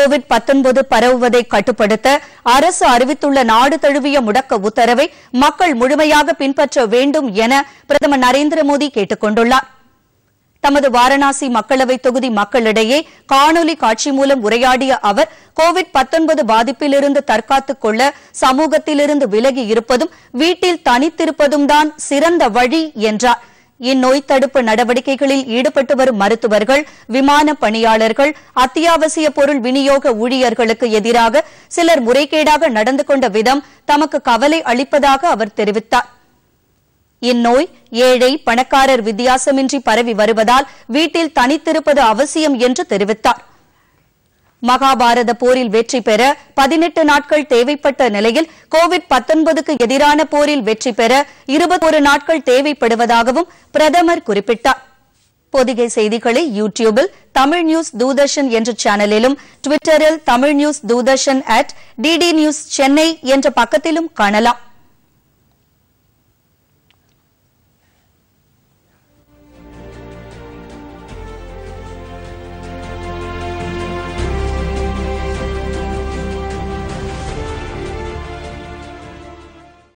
Covid பரவுவதை கட்டுப்படுத்த அரசு அறிவித்துள்ள நாடு தழுவிய முடக்க உத்தரவை மக்கள் முழுமையாக பின்பற்ற வேண்டும் என பிரதமர் நரேந்திர மோடி கேட்டுக் கொண்டுள்ளார் தமது வாரணாசி மக்களவை தொகுதி மக்களிடையே காணொலி காட்சி மூலம் உரையாடிய அவர் கோவிட் பாதிப்பிலிருந்து தற்காத்துக் கொள்ள சமூகத்திலிருந்து விலகி இருப்பதும் வீட்டில் தனித்திருப்பதும் தான் சிறந்த வழி என்றாா் இந்நோய் தடுப்பு நடவடிக்கைகளில் ஈடுபட்டு வரும் மருத்துவர்கள் விமான பணியாளர்கள் அத்தியாவசிய பொருள் விநியோக ஊழியர்களுக்கு எதிராக சிலர் முறைகேடாக நடந்து கொண்ட விதம் தமக்கு கவலை அளிப்பதாக அவர் தெரிவித்தார் இந்நோய் ஏழை பணக்காரர் வித்தியாசமின்றி பரவி வருவதால் வீட்டில் தனித்திருப்பது அவசியம் என்று தெரிவித்தார் மகாபாரத போரில் வெற்றி பெற பதினெட்டு நாட்கள் தேவைப்பட்ட நிலையில் கோவிட் எதிரான போரில் வெற்றி பெற இருபத்தொரு நாட்கள் தேவைப்படுவதாகவும் பிரதமர் குறிப்பிட்டார் பொதிகை செய்திகளை யூ டியூபில் தமிழ் நியூஸ் தூர்தர்ஷன் என்ற சேனலிலும் டுவிட்டரில் Tamil news Doordarshan at DD news Chennai என்ற பக்கத்திலும் காணலாம்